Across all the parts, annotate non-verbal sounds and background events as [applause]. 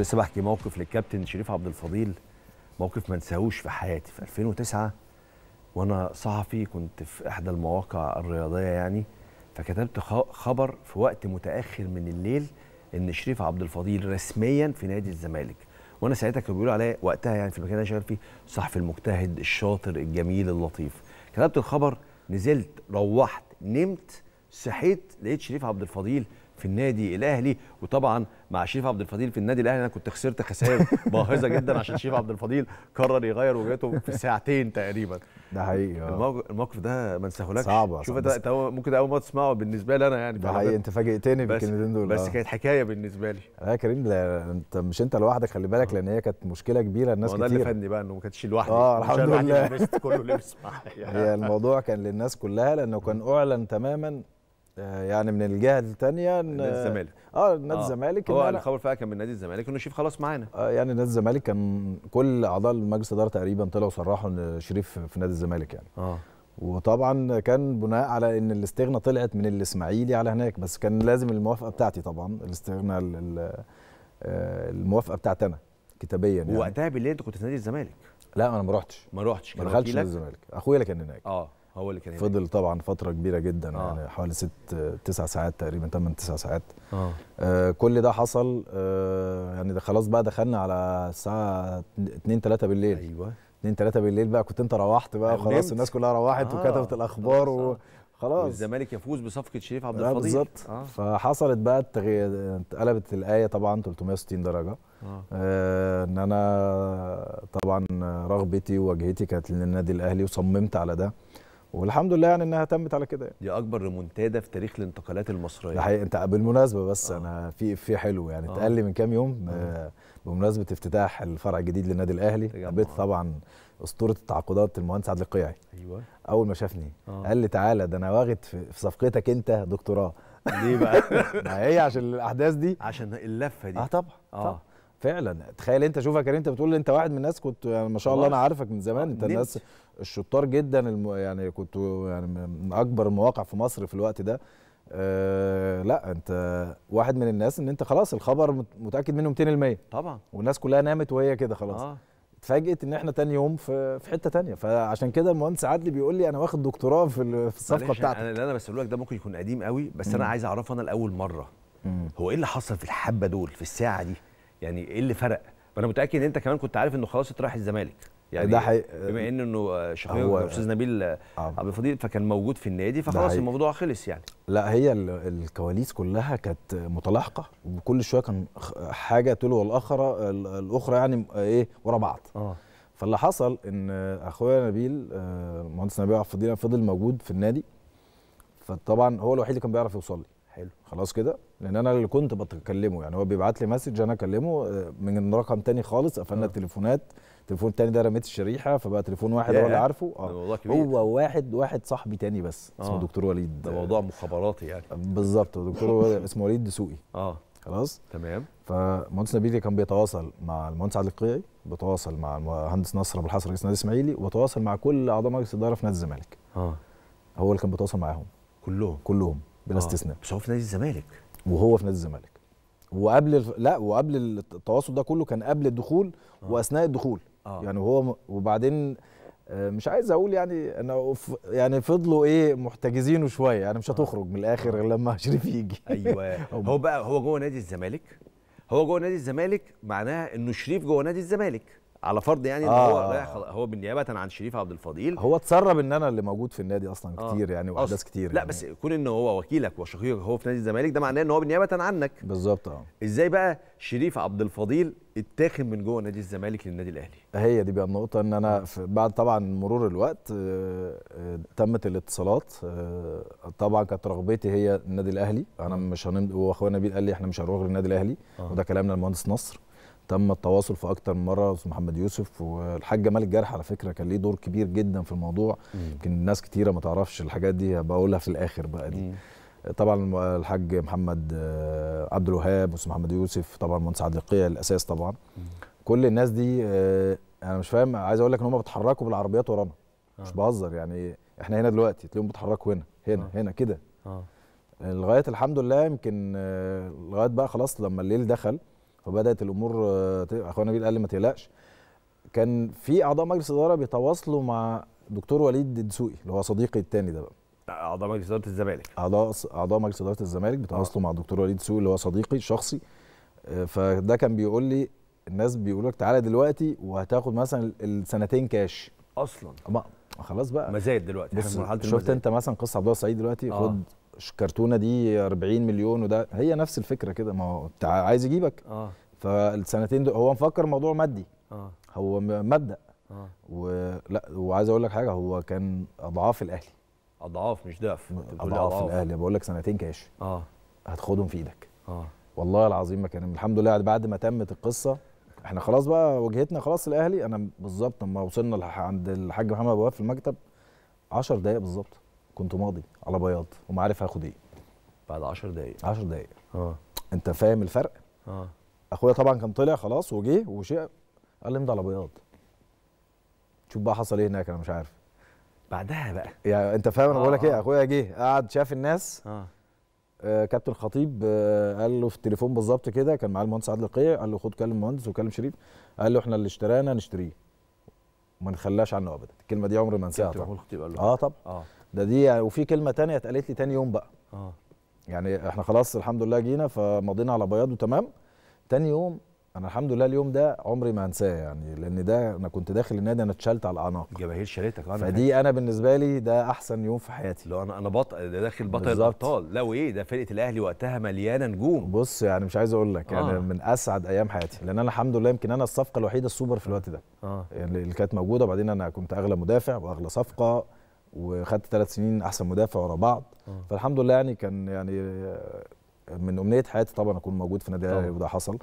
لسه بحكي موقف للكابتن شريف عبد الفضيل موقف ما انساهوش في حياتي في 2009 وانا صحفي كنت في احدى المواقع الرياضيه يعني فكتبت خبر في وقت متاخر من الليل ان شريف عبد الفضيل رسميا في نادي الزمالك وانا ساعتها كانوا بيقولوا عليا وقتها يعني في المكان اللي انا شغال فيه الصحفي المجتهد الشاطر الجميل اللطيف كتبت الخبر نزلت روحت نمت صحيت لقيت شريف عبد الفضيل في النادي الاهلي وطبعا مع شريف عبد الفضيل في النادي الاهلي انا كنت خسرت خسائر [laughs] باهظه جدا عشان شريف عبد الفضيل قرر يغير وجهته في ساعتين تقريبا ده حقيقي آه. الموقف ده ما انساهولكش صعب شوف انت ممكن اول ما تسمعه بالنسبه لي انا يعني ده حقيقي انت فاجئتني بالكلمتين دول بس آه. كانت حكايه بالنسبه لي لا يا كريم لا انت مش انت لوحدك خلي بالك آه. لان هي كانت مشكله كبيره الناس كتير ده اللي فادني بقى انه ما كانتش لوحدي اه الحمد لله كله لبس معايا [laughs] هي الموضوع كان للناس كلها لانه كان اعلن تماما يعني من الجهه الثانيه نادي الزمالك اه نادي آه. الزمالك هو الخبر فعلا كان من نادي الزمالك انه شريف خلاص معانا آه يعني نادي الزمالك كان كل اعضاء مجلس الاداره تقريبا طلعوا صرحوا ان شريف في نادي الزمالك يعني اه وطبعا كان بناء على ان الاستغنى طلعت من الاسماعيلي على هناك بس كان لازم الموافقه بتاعتي طبعا الاستغنى آه، الموافقه بتاعتي انا كتابيا يعني وقتها بالليل انت كنت في نادي الزمالك لا انا ما رحتش ما رحتش ما دخلتش نادي الزمالك اخويا اللي كان هناك اه هو اللي كان فضل طبعا فتره كبيره جدا آه. يعني حوالي ست تسع ساعات تقريبا ثمان تسع ساعات آه. آه كل ده حصل آه يعني ده خلاص بقى دخلنا على الساعه 2 3 بالليل ايوه 2 3 بالليل بقى كنت انت روحت بقى خلاص الناس كلها روحت آه. وكتبت الاخبار آه. وخلاص والزمالك يفوز بصفقه شريف عبد آه، الفضيل بالظبط آه. فحصلت بقى التغيير اتقلبت الايه طبعا 360 درجه آه. آه ان انا طبعا رغبتي ووجهتي كانت للنادي الاهلي وصممت على ده والحمد لله يعني انها تمت على كده يعني. دي اكبر ريمونتادا في تاريخ الانتقالات المصريه ده حقيقي انت بالمناسبه بس آه. انا في في حلو يعني آه. اتقال لي من كام يوم آه. آه. بمناسبه افتتاح الفرع الجديد للنادي الاهلي قابلت طبعا اسطوره التعاقدات المهندس عادل القيعي ايوه اول ما شافني آه. قال لي تعالى ده انا واخد في, صفقتك انت دكتوراه ليه بقى؟ [laughs] ما هي عشان الاحداث دي عشان اللفه دي اه طبعا اه طبع. فعلا تخيل انت كريم انت بتقول انت واحد من الناس كنت يعني ما شاء الله انا عارفك من زمان آه، انت الناس الشطار جدا الم... يعني كنت يعني من اكبر المواقع في مصر في الوقت ده أه لا انت واحد من الناس ان انت خلاص الخبر متاكد منه 200% طبعا والناس كلها نامت وهي كده خلاص آه. اتفاجئت ان احنا تاني يوم في في حته تانية فعشان كده المهندس عدلي بيقول لي انا واخد دكتوراه في الصفقه بتاعتك انا اللي انا بسالك ده ممكن يكون قديم قوي بس م. انا عايز اعرفه انا لاول مره م. هو ايه اللي حصل في الحبه دول في الساعه دي يعني ايه اللي فرق؟ فانا متاكد ان انت كمان كنت عارف انه خلاص اتراح الزمالك يعني ده حي... بما ان انه آه، شخصيه استاذ نبيل آه، آه. عبد الفضيل فكان موجود في النادي فخلاص الموضوع خلص يعني لا هي الكواليس كلها كانت متلاحقه وكل شويه كان حاجه تلو الاخرى الاخرى يعني ايه ورا بعض آه. فاللي حصل ان اخويا نبيل المهندس نبيل عبد الفضيل فضل موجود في النادي فطبعا هو الوحيد اللي كان بيعرف يوصل لي حلو خلاص كده لان انا اللي كنت بتكلمه يعني هو بيبعت لي مسج انا اكلمه آه، من رقم تاني خالص قفلنا آه. التليفونات التليفون التاني ده رميت الشريحه فبقى تليفون واحد هو اللي عارفه اه هو واحد واحد صاحبي تاني بس اسمه آه. دكتور وليد ده موضوع مخابراتي يعني آه، بالظبط دكتور [laughs] اسمه وليد دسوقي اه خلاص تمام فمهندس نبيل كان بيتواصل مع المهندس عادل القيعي بيتواصل مع المهندس نصر ابو الحسن رئيس نادي الاسماعيلي وتواصل مع كل اعضاء مجلس الاداره في نادي الزمالك اه هو اللي كان بيتواصل معاهم كلهم كلهم بلا آه. استثناء بس هو في نادي الزمالك وهو في نادي الزمالك وقبل لا وقبل التواصل ده كله كان قبل الدخول أوه. واثناء الدخول آه. يعني هو وبعدين آه، مش عايز اقول يعني انا يعني فضلوا ايه محتجزينه شويه يعني مش آه. هتخرج من الاخر غير لما [laughs] شريف يجي ايوه [laughs] هو بقى هو جوه نادي الزمالك هو جوه نادي الزمالك معناها انه شريف جوه نادي الزمالك على فرض يعني ان آه. هو رايح هو بالنيابه عن شريف عبد الفضيل هو اتسرب ان انا اللي موجود في النادي اصلا آه. كتير آه يعني واحداث كتير لا يعني. بس كون ان هو وكيلك وشقيقك هو في نادي الزمالك ده معناه ان هو بالنيابه عنك بالظبط اه ازاي بقى شريف عبد الفضيل اتاخد من جوه نادي الزمالك للنادي الاهلي هي دي بقى النقطه ان انا آه. بعد طبعا مرور الوقت تمت الاتصالات طبعا كانت رغبتي هي النادي الاهلي انا مش هنمضي واخويا نبيل قال لي احنا مش هنروح للنادي الاهلي آه. وده كلامنا المهندس نصر تم التواصل في اكتر من مره استاذ محمد يوسف والحاج جمال الجارح على فكره كان ليه دور كبير جدا في الموضوع يمكن ناس كتيره ما تعرفش الحاجات دي بقولها في الاخر بقى دي مم. طبعا الحاج محمد آه، عبد الوهاب واستاذ محمد يوسف طبعا مهندس عدلقيه الاساس طبعا مم. كل الناس دي آه، انا مش فاهم عايز اقول لك ان هم بيتحركوا بالعربيات ورانا آه. مش بهزر يعني احنا هنا دلوقتي تلاقيهم بيتحركوا هنا هنا آه. هنا كده آه. لغايه الحمد لله يمكن آه، لغايه بقى خلاص لما الليل دخل فبدات الامور آه، اخوانا نبيل قال لي ما تقلقش كان في اعضاء مجلس اداره بيتواصلوا مع دكتور وليد الدسوقي اللي هو صديقي الثاني ده بقى اعضاء مجلس اداره الزمالك اعضاء اعضاء مجلس اداره الزمالك بيتواصلوا آه. مع دكتور وليد الدسوقي اللي هو صديقي الشخصي آه، فده كان بيقول لي الناس بيقولوا لك تعالى دلوقتي وهتاخد مثلا السنتين كاش اصلا ما خلاص بقى مزايد دلوقتي بص شفت انت مثلا قصه عبد الله السعيد دلوقتي آه. خد الكرتونه دي 40 مليون وده هي نفس الفكره كده ما هو عايز يجيبك اه فالسنتين دول هو مفكر موضوع مادي اه هو مبدا اه ولا وعايز اقول لك حاجه هو كان اضعاف الاهلي اضعاف مش ضعف اضعاف, أضعاف. الاهلي بقول لك سنتين كاش اه هتاخدهم في ايدك اه والله العظيم ما كان الحمد لله يعني بعد ما تمت القصه احنا خلاص بقى وجهتنا خلاص الاهلي انا بالظبط لما وصلنا عند الحاج محمد ابو في المكتب 10 دقائق بالظبط كنت ماضي على بياض وما عارف هاخد ايه بعد 10 دقايق 10 دقايق اه انت فاهم الفرق اه اخويا طبعا كان طلع خلاص وجه وشيء قال لي امضي على بياض شوف بقى حصل ايه هناك انا مش عارف بعدها بقى يعني انت فاهم انا آه بقول لك ايه اه، اه. اخويا جه قعد شاف الناس اه, آه كابتن خطيب آه قال له في التليفون بالظبط كده كان معاه المهندس عادل القيع قال له خد كلم المهندس وكلم شريف قال له احنا اللي اشترينا نشتريه وما نخلاش عنه ابدا الكلمه دي عمري ما انساها طبعا الخطيب قال له اه طبعا اه ده دي يعني، وفي كلمه تانية اتقالت لي تاني يوم بقى اه يعني احنا خلاص الحمد لله جينا فمضينا على بياض وتمام تاني يوم انا الحمد لله اليوم ده عمري ما هنساه يعني لان ده انا كنت داخل النادي انا اتشلت على الاعناق جماهير شالتك آه، انا فدي انا بالنسبه لي ده احسن يوم في حياتي لو انا انا بطل ده داخل بطل الابطال لا وايه ده فرقه الاهلي وقتها مليانه نجوم بص يعني مش عايز اقول لك يعني آه. يعني من اسعد ايام حياتي لان انا الحمد لله يمكن انا الصفقه الوحيده السوبر في الوقت ده آه. يعني اللي كانت موجوده وبعدين انا كنت اغلى مدافع واغلى صفقه وخدت ثلاث سنين احسن مدافع ورا بعض آه. فالحمد لله يعني كان يعني من امنيه حياتي طبعا اكون موجود في نادي الاهلي وده حصل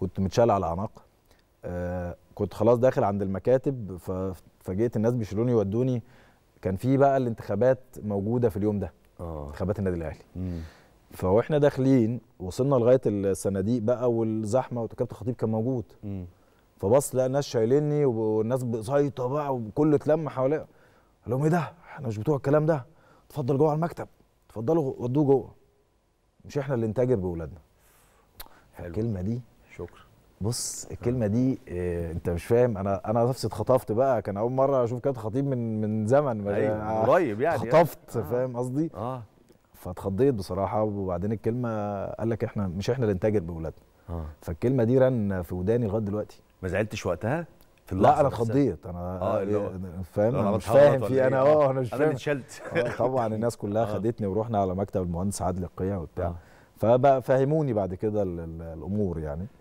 كنت متشال على اعناق آه كنت خلاص داخل عند المكاتب ففاجئت الناس بيشيلوني يودوني كان في بقى الانتخابات موجوده في اليوم ده أوه. انتخابات النادي الاهلي فواحنا داخلين وصلنا لغايه الصناديق بقى والزحمه وكابتن الخطيب كان موجود مم. فبص لقى الناس شايليني والناس بقصايطه بقى وكله اتلم حواليا قال لهم ايه ده احنا مش بتوع الكلام ده اتفضل جوه على المكتب اتفضلوا ودوه جوه مش احنا اللي نتاجر باولادنا حلو الكلمه دي شكرا بص الكلمه دي إيه انت مش فاهم انا انا نفسي اتخطفت بقى كان اول مره اشوف كده خطيب من من زمن ايوه آه، قريب يعني اتخطفت يعني. آه. فاهم قصدي اه فاتخضيت بصراحه وبعدين الكلمه قال لك احنا مش احنا اللي نتاجر باولادنا آه. فالكلمه دي رن في وداني لغايه دلوقتي ما زعلتش وقتها في لا انا اتخضيت انا اه, آه، اللي هو يعني فاهم انا مش فاهم في إيه؟ انا اه انا مش فاهم انا اتشلت آه، طبعا الناس كلها [laughs] آه. خدتني ورحنا على مكتب المهندس عادل القيع وبتاع فبقى فهموني بعد كده الامور يعني